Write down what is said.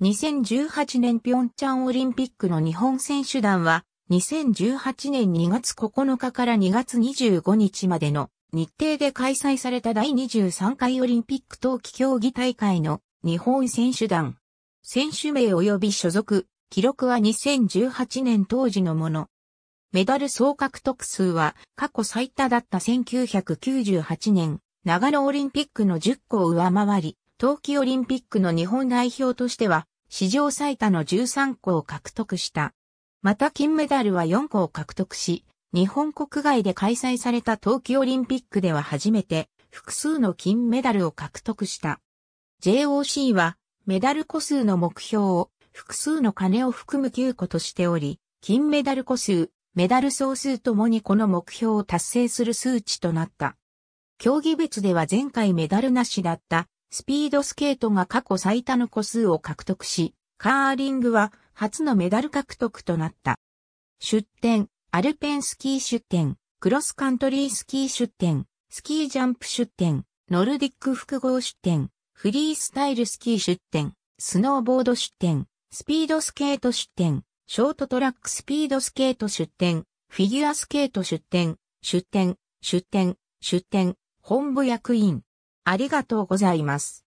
2018年ピョンチャンオリンピックの日本選手団は、2018年2月9日から2月25日までの日程で開催された第23回オリンピック冬季競技大会の日本選手団。選手名及び所属、記録は2018年当時のもの。メダル総獲得数は過去最多だった1998年、長野オリンピックの10個を上回り、冬季オリンピックの日本代表としては史上最多の13個を獲得した。また金メダルは4個を獲得し、日本国外で開催された冬季オリンピックでは初めて複数の金メダルを獲得した。JOC はメダル個数の目標を複数の金を含む9個としており、金メダル個数、メダル総数ともにこの目標を達成する数値となった。競技別では前回メダルなしだったスピードスケートが過去最多の個数を獲得し、カーリングは初のメダル獲得となった。出展、アルペンスキー出展、クロスカントリースキー出展、スキージャンプ出展、ノルディック複合出展、フリースタイルスキー出展、スノーボード出展、スピードスケート出展、ショートトラックスピードスケート出展、フィギュアスケート出展、出展、出展、出展、本部役員、ありがとうございます。